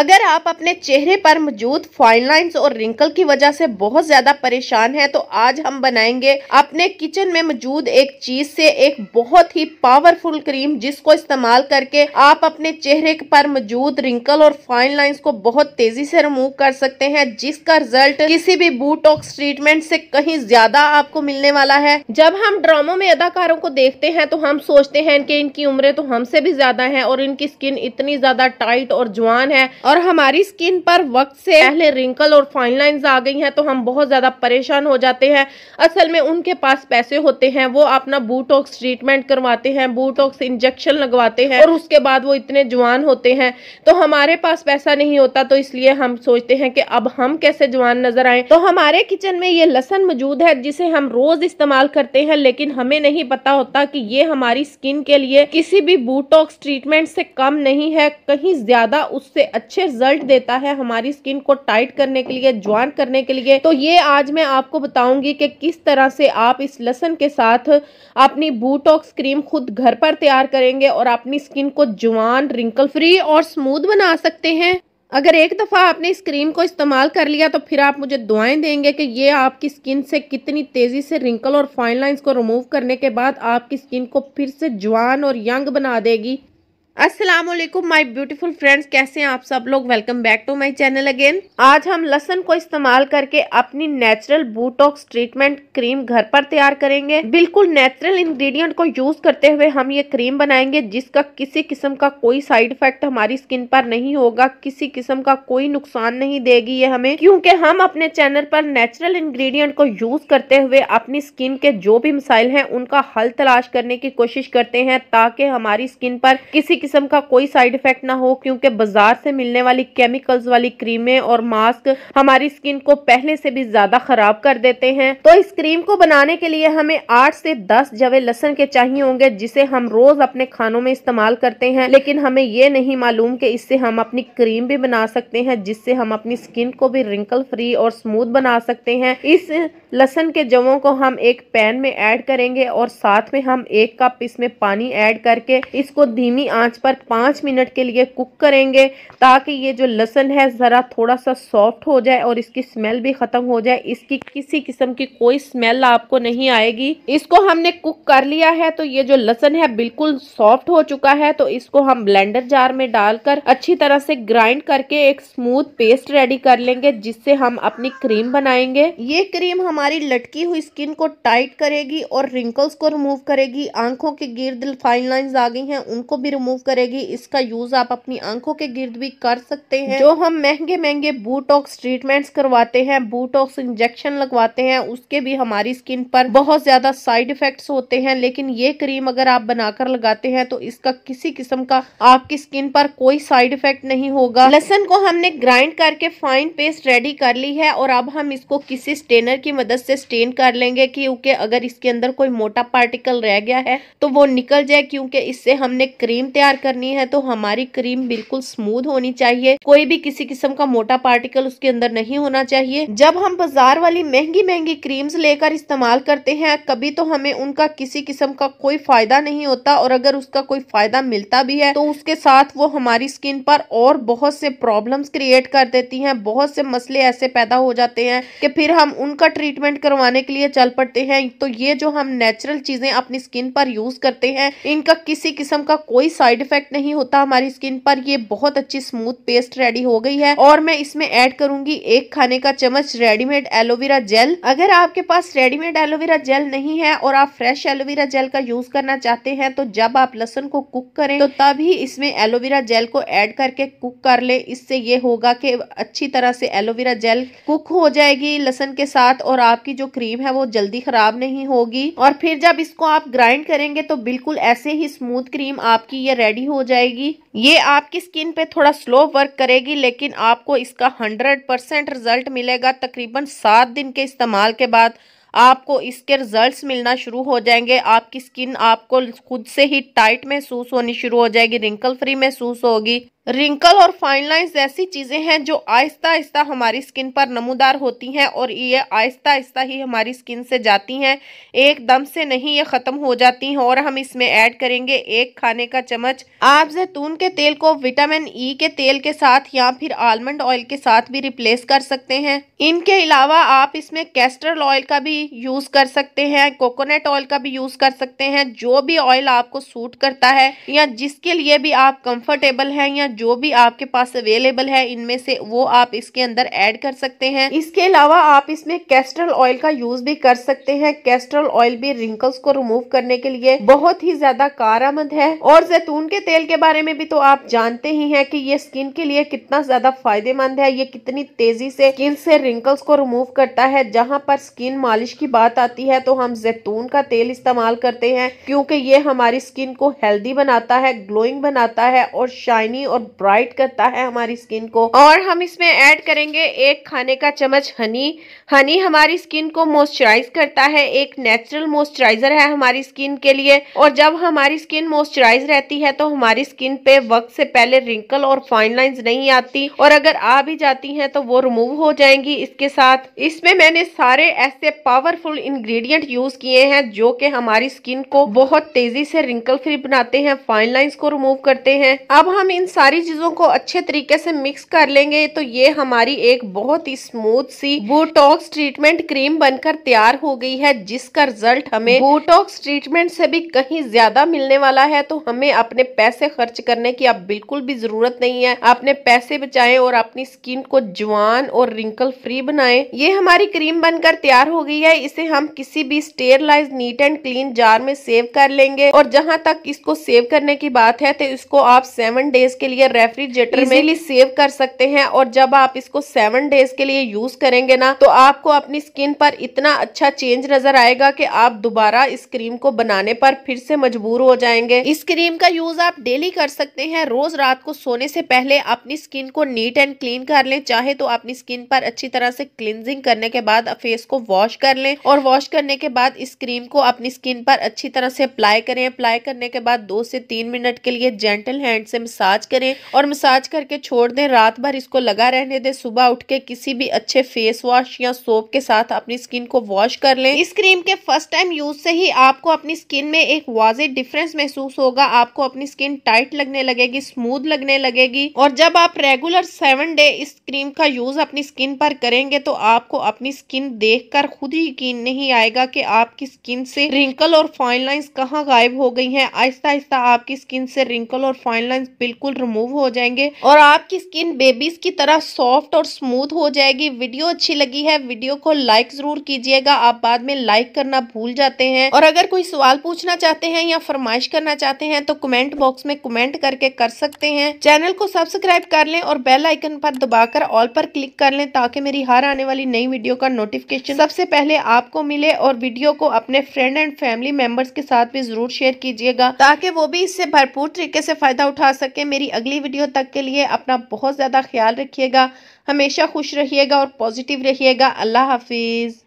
अगर आप अपने चेहरे पर मौजूद फाइन लाइंस और रिंकल की वजह से बहुत ज्यादा परेशान हैं तो आज हम बनाएंगे अपने किचन में मौजूद एक चीज से एक बहुत ही पावरफुल क्रीम जिसको इस्तेमाल करके आप अपने चेहरे पर मौजूद रिंकल और फाइन लाइंस को बहुत तेजी से रिमूव कर सकते हैं जिसका रिजल्ट किसी भी बूटॉक्स ट्रीटमेंट से कहीं ज्यादा आपको मिलने वाला है जब हम ड्रामो में अदाकारों को देखते हैं तो हम सोचते हैं कि इनकी उम्र तो हमसे भी ज्यादा है और इनकी स्किन इतनी ज्यादा टाइट और जवान है और हमारी स्किन पर वक्त से पहले रिंकल और फाइन लाइन्स आ गई हैं तो हम बहुत ज़्यादा परेशान हो जाते हैं असल में उनके पास पैसे होते हैं वो अपना बूटॉक्स ट्रीटमेंट करवाते हैं बूटॉक्स इंजेक्शन लगवाते हैं और उसके बाद वो इतने जवान होते हैं तो हमारे पास पैसा नहीं होता तो इसलिए हम सोचते हैं कि अब हम कैसे जवान नजर आए तो हमारे किचन में ये लहसन मौजूद है जिसे हम रोज इस्तेमाल करते हैं लेकिन हमें नहीं पता होता कि ये हमारी स्किन के लिए किसी भी बूटॉक्स ट्रीटमेंट से कम नहीं है कहीं ज्यादा उससे अच्छा अच्छे रिजल्ट देता है हमारी स्किन को टाइट करने के लिए ज्वाइन करने के लिए तो ये आज मैं आपको बताऊंगी कि किस तरह से आप इस लसन के साथ अपनी बूटॉक्स क्रीम खुद घर पर तैयार करेंगे और अपनी स्किन को जवान रिंकल फ्री और स्मूथ बना सकते हैं अगर एक दफ़ा आपने इस क्रीम को इस्तेमाल कर लिया तो फिर आप मुझे दुआएं देंगे कि ये आपकी स्किन से कितनी तेज़ी से रिंकल और फाइन लाइंस को रिमूव करने के बाद आपकी स्किन को फिर से जवान और यंग बना देगी अस्सलाम वालेकुम माय ब्यूटीफुल फ्रेंड्स कैसे हैं आप सब लोग welcome back to my channel again आज हम लसन को इस्तेमाल करके अपनी नेचुरल बूटॉक्स ट्रीटमेंट क्रीम घर पर तैयार करेंगे बिल्कुल नेचुरल इंग्रेडिएंट को यूज करते हुए हम ये क्रीम बनाएंगे जिसका किसी किस्म का कोई साइड इफेक्ट हमारी स्किन पर नहीं होगा किसी किस्म का कोई नुकसान नहीं देगी ये हमें क्योंकि हम अपने चैनल पर नेचुरल इंग्रीडियंट को यूज करते हुए अपनी स्किन के जो भी मिसाइल हैं उनका हल तलाश करने की कोशिश करते हैं ताकि हमारी स्किन पर किसी किस्म का कोई साइड इफेक्ट ना हो क्योंकि बाजार से मिलने वाली केमिकल्स वाली क्रीमें और मास्क हमारी स्किन को पहले से भी ज्यादा खराब कर देते हैं तो इस क्रीम को बनाने के लिए हमें आठ से दस जवे लहसन के चाहिए होंगे जिसे हम रोज अपने खानों में इस्तेमाल करते हैं लेकिन हमें ये नहीं मालूम कि इससे हम अपनी क्रीम भी बना सकते हैं जिससे हम अपनी स्किन को भी रिंकल फ्री और स्मूथ बना सकते हैं इस लहसन के जवों को हम एक पैन में ऐड करेंगे और साथ में हम एक कप इसमें पानी ऐड करके इसको धीमी आंच आंच पर पाँच मिनट के लिए कुक करेंगे ताकि ये जो लहसन है ज़रा थोड़ा सा सॉफ्ट हो जाए और इसकी स्मेल भी ख़त्म हो जाए इसकी किसी किस्म की कोई स्मेल आपको नहीं आएगी इसको हमने कुक कर लिया है तो ये जो लहसन है बिल्कुल सॉफ्ट हो चुका है तो इसको हम ब्लेंडर जार में डालकर अच्छी तरह से ग्राइंड करके एक स्मूथ पेस्ट रेडी कर लेंगे जिससे हम अपनी क्रीम बनाएंगे ये क्रीम हमारी लटकी हुई स्किन को टाइट करेगी और रिंकल्स को रिमूव करेगी आंखों के गिर्द फाइन लाइन आ गई हैं उनको भी रिमूव करेगी इसका यूज आप अपनी आंखों के गिर्द भी कर सकते हैं जो हम महंगे महंगे बूटॉक्स ट्रीटमेंट्स करवाते हैं बूटॉक्स इंजेक्शन लगवाते हैं उसके भी हमारी स्किन पर बहुत ज्यादा साइड इफेक्ट होते हैं लेकिन ये क्रीम अगर आप बनाकर लगाते हैं तो इसका किसी किस्म का आपकी स्किन पर कोई साइड इफेक्ट नहीं होगा लहसन को हमने ग्राइंड करके फाइन पेस्ट रेडी कर ली है और अब हम इसको किसी स्टेनर की मदद से स्टेन कर लेंगे क्योंकि अगर इसके अंदर कोई मोटा पार्टिकल रह गया है तो वो निकल जाए क्योंकि इससे हमने क्रीम तैयार तैयार करनी है तो हमारी क्रीम बिल्कुल स्मूथ होनी चाहिए कोई भी किसी किस्म का मोटा पार्टिकल उसके अंदर नहीं होना चाहिए जब हम बाजार वाली महंगी महंगी क्रीम्स लेकर इस्तेमाल करते हैं कभी तो हमें उनका किसी किस्म का कोई फायदा नहीं होता और अगर उसका कोई फायदा मिलता भी है तो उसके साथ वो हमारी स्किन पर और बहुत से प्रॉब्लम्स क्रिएट कर देती हैं बहुत से मसले ऐसे पैदा हो जाते हैं कि फिर हम उनका ट्रीटमेंट करवाने के लिए चल पड़ते हैं तो ये जो हम नेचुरल चीजें अपनी स्किन पर यूज करते हैं इनका किसी किस्म का कोई साइड इफेक्ट नहीं होता हमारी स्किन पर ये बहुत अच्छी स्मूथ पेस्ट रेडी हो गई है और मैं इसमें ऐड करूंगी एक खाने का चम्मच रेडीमेड एलोवेरा जेल अगर आपके पास रेडीमेड एलोवेरा जेल नहीं है और आप फ्रेश एलोवेरा जेल का यूज करना चाहते हैं तो जब आप लहसुन को कुक करें तो तभी इसमें एलोवेरा जेल को ऐड करके कुक कर ले इससे ये होगा की अच्छी तरह से एलोवेरा जेल कुक हो जाएगी लहसुन के साथ और आपकी जो क्रीम है वो जल्दी खराब नहीं होगी और फिर जब इसको आप ग्राइंड करेंगे तो बिल्कुल ऐसे ही स्मूथ क्रीम आपकी ये रेडी हो जाएगी ये आपकी स्किन पे थोड़ा स्लो वर्क करेगी लेकिन आपको इसका हंड्रेड परसेंट रिजल्ट मिलेगा तकरीबन सात दिन के इस्तेमाल के बाद आपको इसके रिजल्ट्स मिलना शुरू हो जाएंगे आपकी स्किन आपको खुद से ही टाइट महसूस होनी शुरू हो जाएगी रिंकल फ्री महसूस होगी रिंकल और फाइन लाइन्स ऐसी चीज़ें हैं जो आहिस्ता आहिस्ता हमारी स्किन पर नमूदार होती हैं और ये आहिस्ता आहिस्ता ही हमारी स्किन से जाती हैं एकदम से नहीं ये ख़त्म हो जाती हैं और हम इसमें ऐड करेंगे एक खाने का चम्मच आप जैतून के तेल को विटामिन ई के तेल के साथ या फिर आलमंड ऑयल के साथ भी रिप्लेस कर सकते हैं इनके अलावा आप इसमें कैस्ट्रल ऑयल का भी यूज़ कर सकते हैं कोकोनट ऑयल का भी यूज़ कर सकते हैं जो भी ऑयल आपको सूट करता है या जिसके लिए भी आप कंफर्टेबल हैं या जो भी आपके पास अवेलेबल है इनमें से वो आप इसके अंदर ऐड कर सकते हैं इसके अलावा आप इसमें कैस्ट्रल ऑयल का यूज भी कर सकते हैं कैस्ट्रल ऑयल भी रिंकल्स को रिमूव करने के लिए बहुत ही ज्यादा कारामंद है और जैतून के तेल के बारे में भी तो आप जानते ही है की ये स्किन के लिए कितना ज्यादा फायदेमंद है ये कितनी तेजी से स्किन से रिंकल्स को रिमूव करता है जहाँ पर स्किन मालिश की बात आती है तो हम जैतून का तेल इस्तेमाल करते हैं क्योंकि ये हमारी स्किन को हेल्दी बनाता है ग्लोइंग बनाता है और शाइनी और ब्राइट करता है हमारी स्किन को और हम इसमें ऐड करेंगे एक खाने का चम्मच हनी हनी हमारी स्किन को मॉइस्चराइज करता है एक नेचुरल मॉइस्चराइजर है हमारी स्किन के लिए और जब हमारी स्किन मॉइस्चराइज रहती है तो हमारी स्किन पे वक्त से पहले रिंकल और फाइन लाइन नहीं आती और अगर आ भी जाती है तो वो रिमूव हो जाएंगी इसके साथ इसमें मैंने सारे ऐसे पावरफुल इंग्रेडिएंट यूज किए हैं जो कि हमारी स्किन को बहुत तेजी से रिंकल फ्री बनाते हैं फाइन लाइंस को रिमूव करते हैं अब हम इन सारे सारी चीज़ों को अच्छे तरीके से मिक्स कर लेंगे तो ये हमारी एक बहुत ही स्मूथ सी बोटॉक्स ट्रीटमेंट क्रीम बनकर तैयार हो गई है जिसका रिजल्ट हमें बोटॉक्स ट्रीटमेंट से भी कहीं ज्यादा मिलने वाला है तो हमें अपने पैसे खर्च करने की अब बिल्कुल भी जरूरत नहीं है अपने पैसे बचाए और अपनी स्किन को जवान और रिंकल फ्री बनाए ये हमारी क्रीम बनकर तैयार हो गई है इसे हम किसी भी sterilize neat and clean jar में सेव कर लेंगे और जहाँ तक इसको सेव करने की बात है तो इसको आप सेवन डेज के लिए ये रेफ्रिजरेटर में इजीली सेव कर सकते हैं और जब आप इसको सेवन डेज के लिए यूज करेंगे ना तो आपको अपनी स्किन पर इतना अच्छा चेंज नजर आएगा कि आप दोबारा इस क्रीम को बनाने पर फिर से मजबूर हो जाएंगे इस क्रीम का यूज आप डेली कर सकते हैं रोज रात को सोने से पहले अपनी स्किन को नीट एंड क्लीन कर लें चाहे तो अपनी स्किन पर अच्छी तरह से क्लिनजिंग करने के बाद फेस को वॉश कर लें और वॉश करने के बाद इस क्रीम को अपनी स्किन पर अच्छी तरह से अप्लाई करें अप्लाई करने के बाद दो से तीन मिनट के लिए जेंटल हैंड से मसाज करें दें और मसाज करके छोड़ दें रात भर इसको लगा रहने दें सुबह उठ के किसी भी अच्छे फेस वॉश या सोप के साथ अपनी स्किन को वॉश कर लें इस क्रीम के फर्स्ट टाइम यूज से ही आपको अपनी स्किन में एक वाजे डिफरेंस महसूस होगा आपको अपनी स्किन टाइट लगने लगेगी स्मूथ लगने लगेगी और जब आप रेगुलर सेवन डे इस क्रीम का यूज अपनी स्किन पर करेंगे तो आपको अपनी स्किन देख खुद ही यकीन नहीं आएगा की आपकी स्किन से रिंकल और फाइन लाइन्स कहाँ गायब हो गई है आहिस्ता आहिस्ता आपकी स्किन से रिंकल और फाइन लाइन्स बिल्कुल रिमूव रिमूव हो जाएंगे और आपकी स्किन बेबीज की तरह सॉफ्ट और स्मूथ हो जाएगी वीडियो अच्छी लगी है वीडियो को लाइक जरूर कीजिएगा आप बाद में लाइक करना भूल जाते हैं और अगर कोई सवाल पूछना चाहते हैं या फरमाइश करना चाहते हैं तो कमेंट बॉक्स में कमेंट करके कर सकते हैं चैनल को सब्सक्राइब कर लें और बेल आइकन पर दबाकर ऑल पर क्लिक कर लें ताकि मेरी हर आने वाली नई वीडियो का नोटिफिकेशन सबसे पहले आपको मिले और वीडियो को अपने फ्रेंड एंड फैमिली मेंबर्स के साथ भी जरूर शेयर कीजिएगा ताकि वो भी इससे भरपूर तरीके से फायदा उठा सके मेरी अगली वीडियो तक के लिए अपना बहुत ज़्यादा ख्याल रखिएगा हमेशा खुश रहिएगा और पॉजिटिव रहिएगा अल्लाह हाफिज़